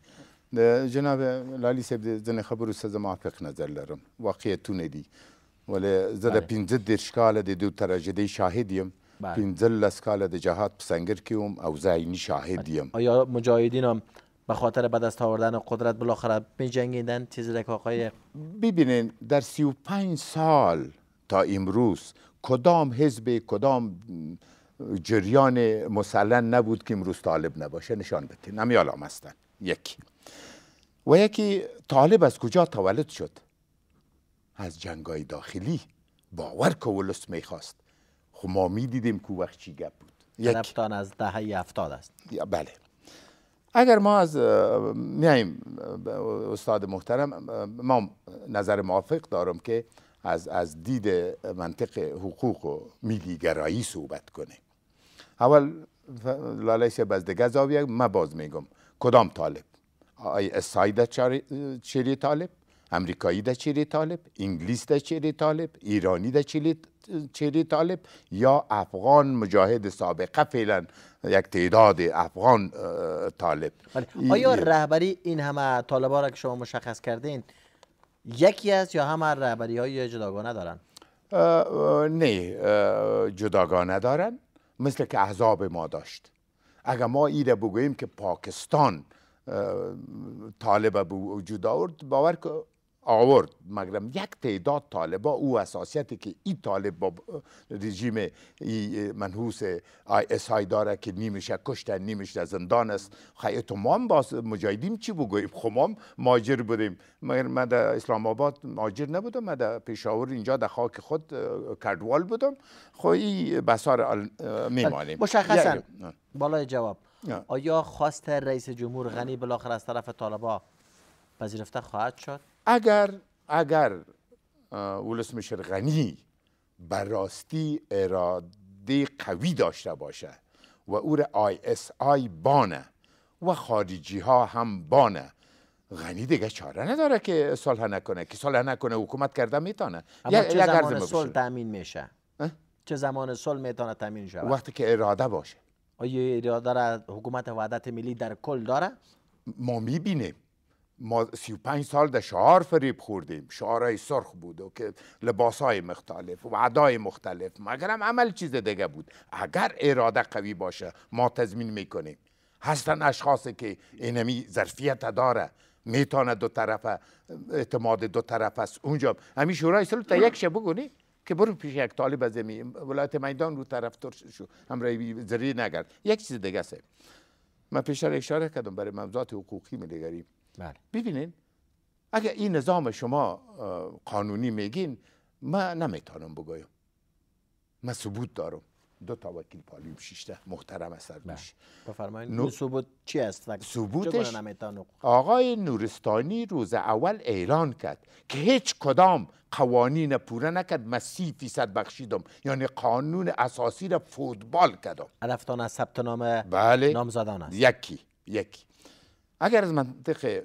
د جناب لالي صاحب د ځینې خبرو سره زه موافق نظر لرم واقعیتونه دي ولې زه د پنځه دېرش کاله د دو تراژدۍ شاهد یم پنځلس کاله د جهاد په سنګر کې وم او زعیني شاهد یم آیا مجاهدین هم به خاطر به دست آوردن قدرت بالاخره می جنگیدن تیز آقای ببینین در سی و پنج سال تا امروز کدام حزب کدام جریان مسلن نبود که امروز طالب نباشه نشان بدین آم هستن یک و یکی طالب از کجا تولد شد از جنگای داخلی باور که ولس میخواست خب ما می دیدیم که وقت چی گپ بود از دهه هفتاد است بله اگر ما از میایم استاد محترم ما نظر موافق دارم که از, از دید منطق حقوق و گرایی صحبت کنه اول لالش بزدگه زاویه ما باز میگم کدام طالب آیا اسای چری طالب امریکایی ده چری طالب انگلیس ده چری طالب ایرانی ده چری طالب یا افغان مجاهد سابقه فعلا یک تعداد افغان طالب بله. آیا رهبری این همه طالبا را که شما مشخص کردین یکی از یا هم رهبری های جداگانه دارن نه جداگانه دارن مثل که احزاب ما داشت اگر ما ایده بگوییم که پاکستان طالب به وجود آورد باور آورد مگرم یک تعداد طالبا او اساسیتی که این طالب با رژیم منحوس آی داره که نیمشه کشتن نیمش زندان است خیلی خب، تو ما هم باز چی بگویم خب ما ماجر بودیم مگر من در اسلام آباد ماجر نبودم من در پیشاور اینجا در خاک خود کردوال بودم خب این بسار میمانیم خب، مشخصا یعنی- بالای جواب آیا خواست رئیس جمهور غنی بالاخره از طرف طالبا پذیرفته خواهد شد اگر اگر ولسمشر غنی راستی اراده قوی داشته باشه و او را آی اس آی بانه و خارجی ها هم بانه غنی دیگه چاره نداره که صلح نکنه که صلح نکنه حکومت کرده میتونه اما چه زمان صلح تامین میشه چه زمان صلح میتونه تامین شود وقتی که اراده باشه آیا اراده را حکومت وحدت ملی در کل داره ما میبینیم ما 35 سال در شعار فریب خوردیم شعارهای سرخ بود و که های مختلف و عدای مختلف مگر عمل چیز دیگه بود اگر اراده قوی باشه ما تضمین میکنیم هستن اشخاصی که اینمی ظرفیت داره میتونه دو طرف اعتماد دو طرف است اونجا همین شورای سلو تا یک شب که برو پیش یک طالب از ولایت میدان رو طرفدار شو همراه زری نگرد یک چیز دیگه است من پیشتر اشاره کردم برای ممزات حقوقی میلگریم بله. ببینین اگر این نظام شما قانونی میگین من نمیتونم بگویم من ثبوت دارم دو تا وکیل پالیم شیشته محترم اثر میشه بله. بفرمایید نو... ثبوت چی است ثبوتش آقای نورستانی روز اول اعلان کرد که هیچ کدام قوانین پوره نکرد من سی فیصد بخشیدم یعنی قانون اساسی را فوتبال کردم رفتان از ثبت نام بله. نامزدان است یکی یکی اگر از منطق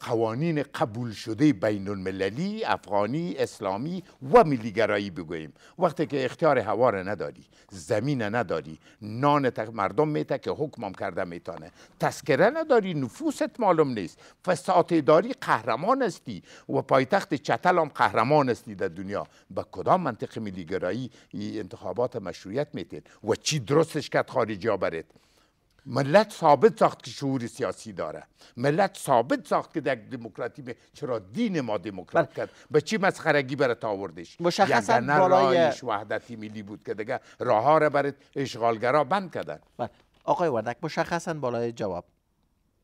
قوانین قبول شده بین المللی افغانی اسلامی و ملیگرایی بگوییم وقتی که اختیار هوا را نداری زمین نداری نان مردم میته که حکمم کرده میتانه تسکره نداری نفوست معلوم نیست فساد داری قهرمان استی و پایتخت چتل هم قهرمان استی در دنیا به کدام منطق ملیگرایی انتخابات مشروعیت میتین و چی درستش کرد خارجی ها برید ملت ثابت ساخت که شعور سیاسی داره ملت ثابت ساخت که در دموکراتی چرا دین ما دموکرات بله. کرد به چی مسخرگی برات آوردش مشخصا یعنی وحدتی ملی بود که دیگه راه ها را برای اشغالگرا بند کردن بله. آقای وردک مشخصا بالای جواب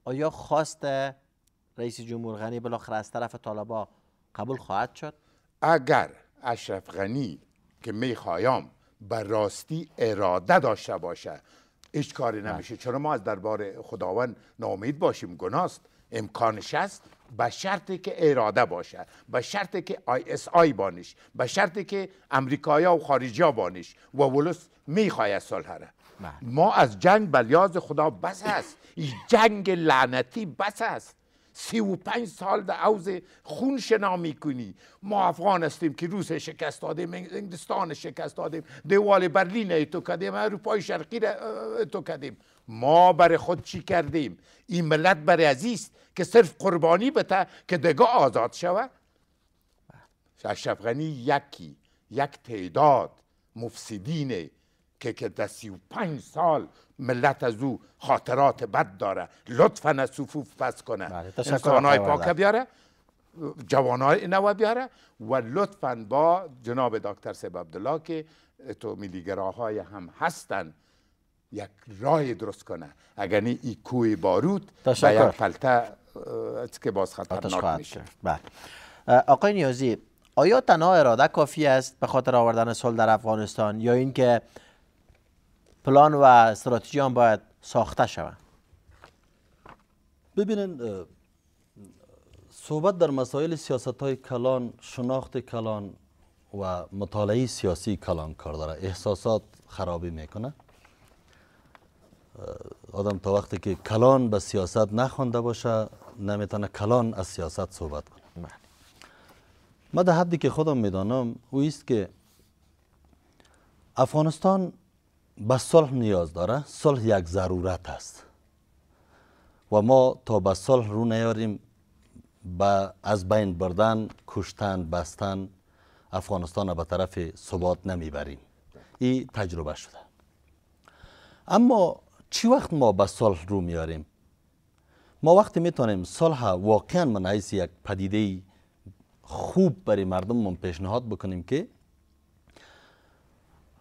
آیا خواست رئیس جمهور غنی بالاخره از طرف طالبا قبول خواهد شد اگر اشرف غنی که میخوایم به راستی اراده داشته باشه هیچ کاری بله. نمیشه چرا ما از دربار خداوند نامید باشیم گناست امکانش هست به شرطی که اراده باشه به شرطی که آی اس آی بانش به شرطی که امریکایا و خارجیا بانش و ولس میخواید صلح را بله. ما از جنگ بلیاز خدا بس است جنگ لعنتی بس هست سی و پنج سال در عوض خون شنا میکنی ما افغان هستیم که روس شکست دادیم انگلستان شکست دادیم دیوال برلین تو کدیم اروپای شرقی را تو کدیم ما برای خود چی کردیم این ملت برای عزیز که صرف قربانی بته که دگاه آزاد شوه بله. اشرف غنی یکی یک تعداد مفسدینه که که در سی و پنج سال ملت از او خاطرات بد داره لطفا از صفوف پس کنه بله. پاک بیاره جوانای نو بیاره و لطفا با جناب دکتر سیب عبدالله که تو میلیگراهای هم هستن یک رای درست کنه اگر نه ای کوه بارود تشکر. فلته یک که باز خطرناک میشه بله. آقای نیازی آیا تنها اراده کافی است به خاطر آوردن صلح در افغانستان یا اینکه پلان و استراتژی هم باید ساخته شود ببینن صحبت در مسائل سیاست های کلان شناخت کلان و مطالعه سیاسی کلان کار داره احساسات خرابی میکنه آدم تا وقتی که کلان به سیاست نخونده باشه نمیتونه کلان از سیاست صحبت کنه بله. من در حدی که خودم میدانم او است که افغانستان به صلح نیاز داره صلح یک ضرورت است و ما تا به صلح رو نیاریم به از بین بردن کشتن بستن افغانستان به طرف ثبات نمیبریم این تجربه شده اما چی وقت ما به صلح رو میاریم ما وقتی میتونیم صلح واقعا من یک پدیده خوب برای مردم من پیشنهاد بکنیم که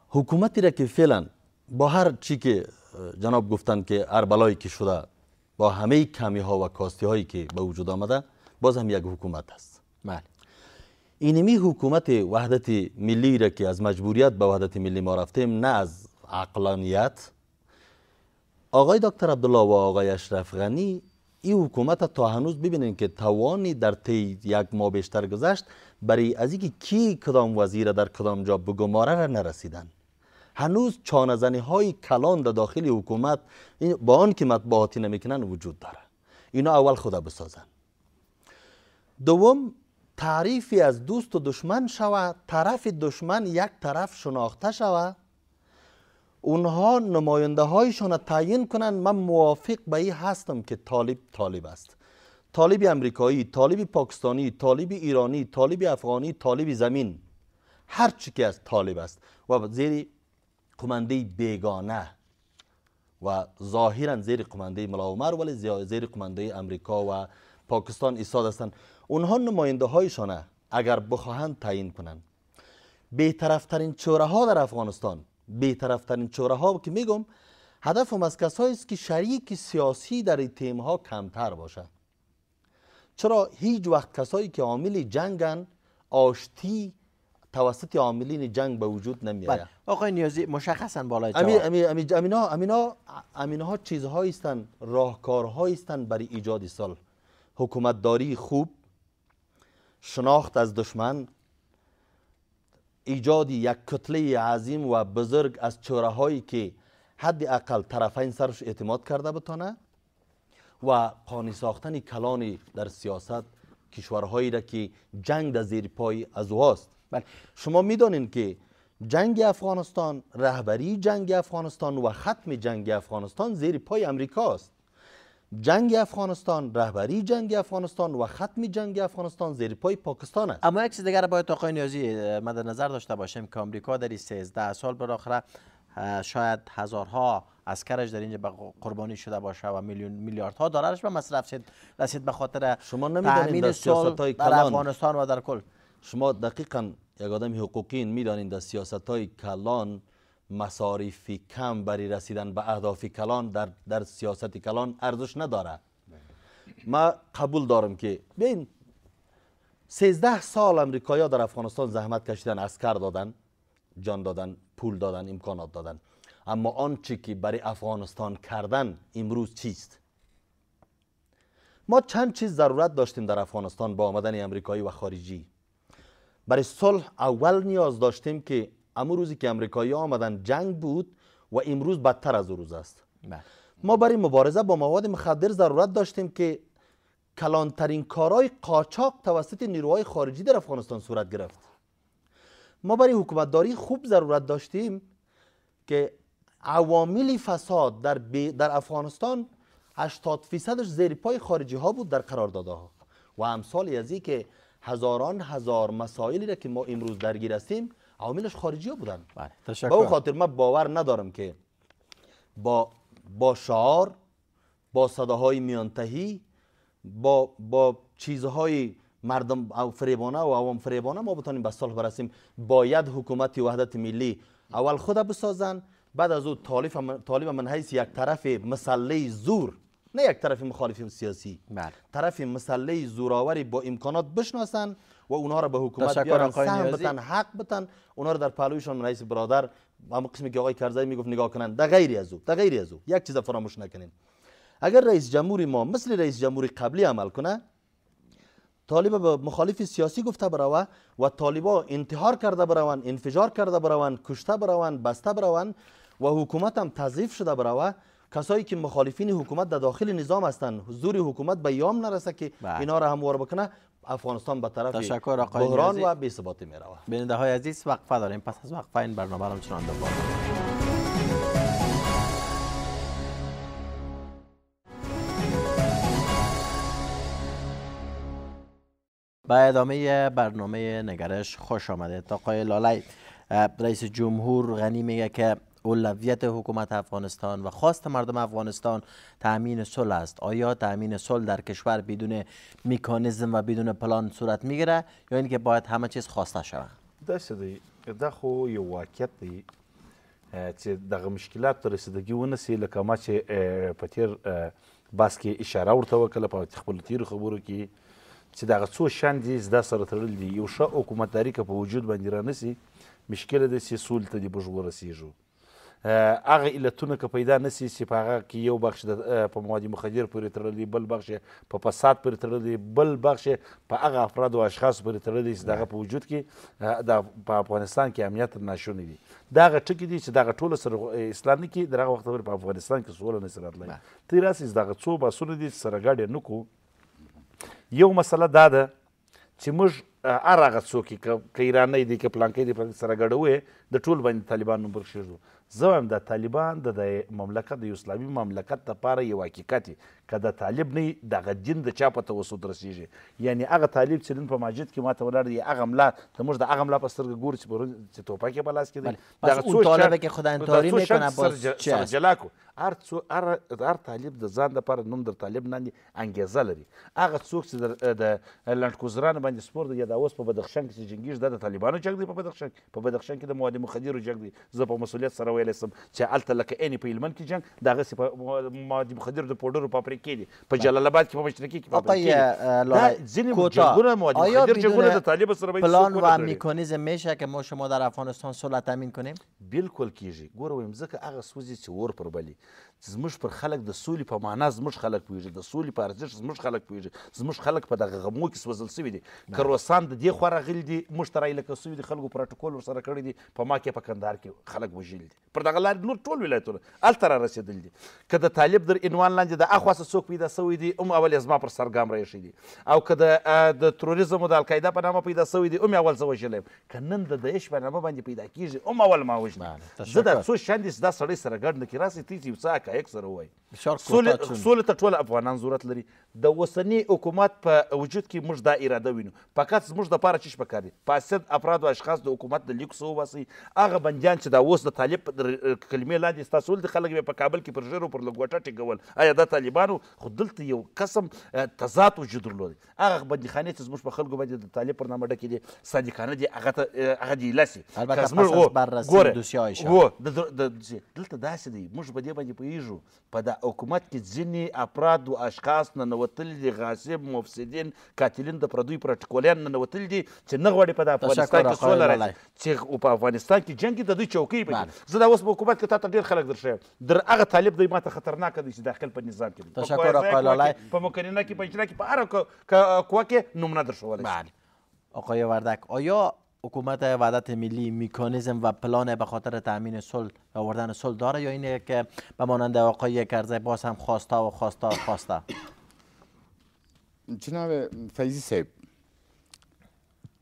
حکومتی را که فعلا با هر چی که جناب گفتند که اربلایی که شده با همه کمی ها و کاستی هایی که به وجود آمده باز هم یک حکومت است بله اینمی حکومت وحدت ملی را که از مجبوریت به وحدت ملی ما رفتیم نه از عقلانیت آقای دکتر عبدالله و آقای اشرف غنی این حکومت تا هنوز ببینین که توانی در طی یک ماه بیشتر گذشت برای از اینکه کی کدام وزیر در کدام جا بگماره را نرسیدن هنوز چانزنی های کلان در دا داخل حکومت با آن که مطبوعاتی نمیکنن وجود داره اینا اول خدا بسازن دوم تعریفی از دوست و دشمن شوه طرف دشمن یک طرف شناخته شوه اونها نماینده هایشان تعیین کنند من موافق به این هستم که طالب طالب است طالب امریکایی، طالب پاکستانی، طالب ایرانی، طالب افغانی، طالب زمین هر چی که از طالب است و زیر قمانده بیگانه و ظاهرا زیر قمانده ملاومر ولی زیر قمانده امریکا و پاکستان ایستاد هستند اونها نماینده هایشانه اگر بخواهند تعیین کنند بهطرفترین چوره ها در افغانستان بهطرفترین چوره ها که میگم هدف هم از کسایی است که شریک سیاسی در این تیم ها کمتر باشه چرا هیچ وقت کسایی که عامل جنگن آشتی توسط عاملین جنگ به وجود آید بله. آقای نیازی مشخصا بالای جواب امی امی امی امینا امینا امینها چیزهایی هستند راهکارهایی هستند برای ایجاد صلح حکومتداری خوب شناخت از دشمن ایجاد یک کتله عظیم و بزرگ از چوره هایی که حد اقل طرفین سرش اعتماد کرده بتانه و قانی ساختن کلانی در سیاست کشورهایی را که جنگ در زیر پای از واست، بله شما میدانین که جنگ افغانستان رهبری جنگ افغانستان و ختم جنگ افغانستان زیر پای امریکاست جنگ افغانستان رهبری جنگ افغانستان و ختم جنگ افغانستان زیر پای پاکستان است اما یک چیز دیگر باید آقای نیازی مد نظر داشته باشیم که آمریکا در 13 سال بالاخره شاید هزارها اسکرش در اینجا به قربانی شده باشه و میلیون میلیاردها دلارش به مصرف رسید به خاطر شما در سیاست های افغانستان و در کل شما دقیقا یک آدم حقوقین میدانین در سیاست های کلان مساریفی کم برای رسیدن به اهداف کلان در, در سیاست کلان ارزش نداره ما قبول دارم که بین 13 سال امریکایی در افغانستان زحمت کشیدن اسکر دادن جان دادن پول دادن امکانات دادن اما آنچه که برای افغانستان کردن امروز چیست ما چند چیز ضرورت داشتیم در افغانستان با آمدن امریکایی و خارجی برای صلح اول نیاز داشتیم که امروزی روزی که امریکایی آمدن جنگ بود و امروز بدتر از روز است بله. ما برای مبارزه با مواد مخدر ضرورت داشتیم که کلانترین کارهای قاچاق توسط نیروهای خارجی در افغانستان صورت گرفت ما برای حکومتداری خوب ضرورت داشتیم که عوامل فساد در, در افغانستان 80 فیصدش زیر پای خارجی ها بود در ها و امثال یزی که هزاران هزار مسائلی را که ما امروز درگیر هستیم عواملش خارجی ها بودن بله تشکر به اون خاطر من باور ندارم که با با شعار با صداهای میانتهی با با چیزهای مردم او فریبانه و عوام فریبانه ما بتانیم به صلح برسیم باید حکومت وحدت ملی اول خود بسازن بعد از او طالب من, طالب یک طرف مسله زور نه یک طرف مخالفین سیاسی بله. طرف مسله زوراوری با امکانات بشناسن و اونها را به حکومت بیارن سهم بتن حق بتن اونها را در پهلویشان رئیس برادر اما قسمی که آقای کرزی میگفت نگاه کنن ده غیری از او غیری از یک چیز فراموش نکنین اگر رئیس جمهوری ما مثل رئیس جمهوری قبلی عمل کنه طالب به مخالف سیاسی گفته بروه و طالبا انتحار کرده برون انفجار کرده برون کشته برون بسته برون و حکومت هم تضعیف شده بروه کسایی که مخالفین حکومت در دا داخل نظام هستند حضور حکومت به یام نرسه که بله. اینا را هموار بکنه افغانستان به طرف بحران و بی ثباتی می رود بیننده های عزیز وقفه داریم پس از وقفه این برنامه را چنان دوباره با ادامه برنامه نگرش خوش آمده تا لالای رئیس جمهور غنی میگه که اولویت حکومت افغانستان و خواست مردم افغانستان تأمین صلح است آیا تأمین صلح در کشور بدون میکانیزم و بدون پلان صورت میگیره یا اینکه باید همه چیز خواسته شود دسته دی دا خو یو واقعیت دی چې دغه مشکلات تر رسیدګي ونسي لکه ما چې په تیر بحث کې اشاره ورته وکړه په خپلو تیرو خبرو کې چې دغه څو شیان دي زده سره تړلي دي یو ښه حکومتداري که په وجود باندې رانسي مشکل دی چې سولې ته دې هغه علتونه که پیدا نسی چې په هغه کې یو بخش په مواد مخدر پورې تړلی بل بخش په فساد پورې تړلی بل بخش په هغه افراد او اشخاص پورې تړلی چې دغه په وجود کې د په افغانستان کې امنیت ناشونی دي دا هغه ټکي دي چې دغه ټوله سره اسلام نه کې دغه وخت پورې په افغانستان کې سوله نه سره راتلی ته راسې دغه څو باسونه دي چې سره ګډې نه کړو یو مسله دا ده چې موږ هر هغه څوک که ایرانی دی که پلانکی دی سره ګډوې د ټول باندې طالبان نوم پرېږدو زه وایم دا طالبان د مملکت د اسلامي مملکت دپاره یو حقیقت دی که د طالب نه دغه دین د چا په توسط رسېږي یعنی هغه طالب چې نن په مسجد کې ماته ولاړ دی هغه ملا ته موږ د هغه ملا په سترګه ګورو چې پرون چې توپک یې په لاس کې دی دغه څو طالبه که خدا انتحاری میکنه باز سرجلا کو هر څو هر طالب د ځان دپاره نوم در طالب لاندې انګېزه لري هغه څوک چې د لنډکوزرانو باندې سپور دی یا دا اوس په بدخشان کې چې جنګېږي دا د طالبانو جنګ دی په بدخشان کې په بدخشان کې د معلم د مخدرو جنگ دی زه په مسولیت سره ویلی سم چې هلته لکه عینې په هلمند کې جنگ دغسې ما د مخدرو د پوډرو فابریکې دي په جلال آباد کې په مشرقي کې فابریکې ځینې جنگونه مواد مخدر جنگونه د طالب سره باید پلان و مکانیزم میشه که ما شما در افغانستان صلح تامین کنیم بالکل کیږي ګوره وایم ځکه هغه سوزي چې ور پر بلي چې زموږ پر خلک د سولې په معنا زموږ خلک پوهېږي د سولې په ارزښت زموږ خلک پوهېږي زموږ خلک په دغه غمو کې سوځل سوي دي که روسان د دې خوا راغلي دي موږ ته رایلکه سوي دي خلکو پروټکول ورسره کړی دي په ما کې په کندهار کې خلک وژلي دي پر دغه لارې نور ټول ولایتونه هلته را رسېدلي دي که د طالب در عنوان لاندې د اخواسه څوک پیدا سوی دي هم اول یې زما پر سر ګام راایښی دي او که د د تروریزم او د القاعده په نامه پیدا سوی دي هم یې اول زه وژلی یم که نن د داعش په نامه باندې پیدا کیږي هم اول ما وژني زه دا څو شیان دي چې دا سړی سره ګډ نه کړي راسي تی یو څه حقایق سره ووایي سولې ته ټول افغانان ضرورت لري د اوسني حکومت په وجود کې موږ دا اراده وینو فقط زموږ دپاره چیش پکار دی فاسد افراد او اشخاص د حکومت د لیک څه وباسئ هغه بندیان چې دا اوس د طالب کلمې لاندې ستاسو ولې خلک په کابل کې پر ژیرو پر لګوټه ټینګول آیا دا طالبانو خو دلته یو قسم تضاد وجود درلود هغه بندیخانې چې زموږ په خلکو باندې د طالب پر نامه ډکې دي صادقانه دي هغه دې لاسي البته پس از بررسی دوسیه ایشان دلته داسې دی موږ په دې باندې پوهېږو کیږو په دا حکومت کې ځینې افراد و اشخاص ننوتلي دي غاصب مفسدین قاتلین د پردوی پروتکولیان ننوتلي دي چې نه غواړي په دا افغانستان کې سوله راځي چې په افغانستان کې جنګ د دوی چوکۍ پکې زه دا اوس په حکومت کې تاته ډېر خلک درښیم در هغه طالب دوی ماته خطرناک دی چې داخل په نظام کې تشکر اقالالای په مقننه کې په اجرا کې په هر قوه کې نمونه درښولی آقای وردک آیا حکومت وحدت ملی میکانیزم و پلان به خاطر تامین صلح و آوردن صلح داره یا اینه که به مانند آقای کرزی باز هم خواسته و خواسته و خواسته جناب فیزی صاحب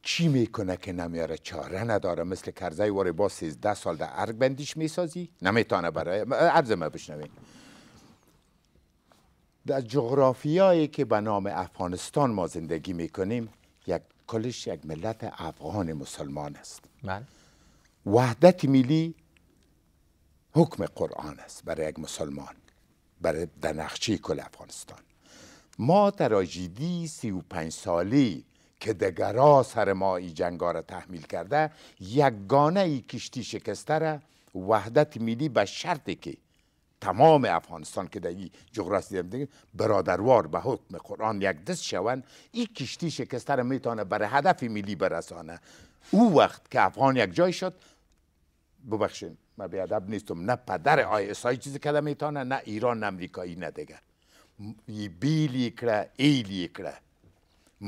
چی میکنه که نمیاره چاره نداره مثل کرزی واره با 13 سال در ارگ بندیش میسازی نمیتانه برای عرض ما بشنوین در جغرافیایی که به نام افغانستان ما زندگی میکنیم کلش یک ملت افغان مسلمان است بله. وحدت ملی حکم قرآن است برای یک مسلمان برای دنخچی کل افغانستان ما تراژدی سی و پنج سالی که دگرا سر ما ای جنگا را تحمیل کرده یک گانه ای کشتی شکسته را وحدت ملی به شرطی که تمام افغانستان که در این جغرافیا برادروار به حکم قرآن یک دست شوند این کشتی شکسته را میتونه برای هدف ملی برسانه او وقت که افغان یک جای شد ببخشید من به ادب نیستم نه پدر آی اس چیزی که میتونه نه ایران نه امریکایی نه دیگر بیلی کړه ایلی کړه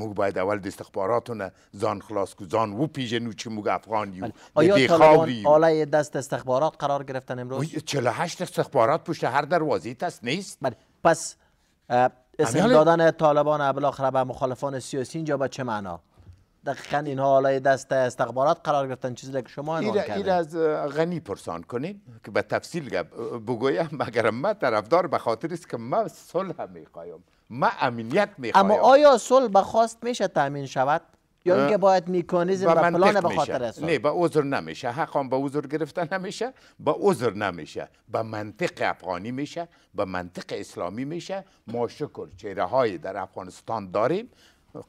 موږ باید اول د استخباراتو نه ځان خلاص کو ځان وپیژنو چې موږ افغان یو بله. دې خاوري دست استخبارات قرار گرفتن امروز 48 استخبارات پشت هر دروازه تست نیست بله پس اسم دادن طالبان ابلاخره به مخالفان سیاسی اینجا به چه معنا دقیقا اینها آلای دست استخبارات قرار گرفتن چیزی که شما این از غنی پرسان کنیم که به تفصیل بگویم مگر من طرفدار به خاطر است که من صلح میخوایم ما امنیت میخوایم اما آیا صلح خواست میشه تامین شود یا اینکه باید میکانیزم و پلان به خاطر است نه به عذر نمیشه هم به عذر گرفتن نمیشه به عذر نمیشه به منطق افغانی میشه به منطق اسلامی میشه ما شکر چهره های در افغانستان داریم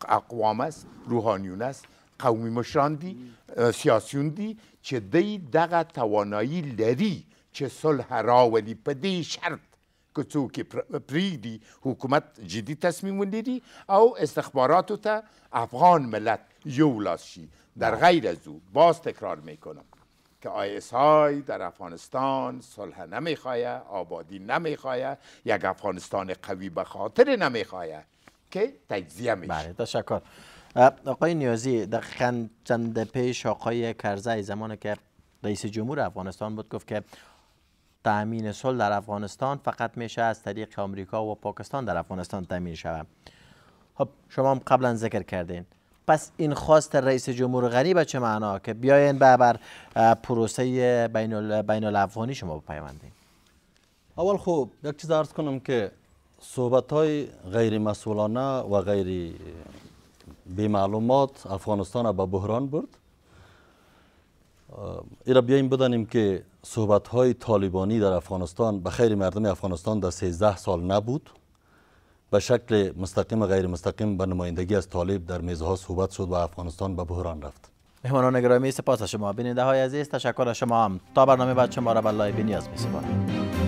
اقوام است روحانیون است قومی مشران دی سیاسیون دی چه دی دغه توانایی لری چه صلح راولی پدی شرط که څوک پریدی حکومت جدی تصمیم ونیري او استخباراتو تا افغان ملت یو لاس در بله. غیر از او باز تکرار میکنم که اس های در افغانستان صلح نمیخواه آبادی نمیخواه یک افغانستان قوی به خاطر نمیخواه که تجزیه میشه بله تشکر آقای نیازی دقیقا چند پیش آقای کرزی زمان که رئیس جمهور افغانستان بود گفت که تأمین صلح در افغانستان فقط میشه از طریق آمریکا و پاکستان در افغانستان تأمین شود خب شما هم قبلا ذکر کردین پس این خواست رئیس جمهور غنی به چه معنا که بیاین به بر پروسه بین, الافغانی شما بپیوندین اول خوب یک چیز عرض کنم که صحبت های غیر مسئولانه و غیر بی معلومات افغانستان به بحران برد ای را بیاییم بدانیم که صحبت های طالبانی در افغانستان به خیر مردم افغانستان در 13 سال نبود به شکل مستقیم و غیر مستقیم به نمایندگی از طالب در میزها صحبت شد و افغانستان به بحران رفت مهمانان گرامی سپاس شما بیننده های عزیز تشکر شما هم تا برنامه بعد شما را به بینی نیاز می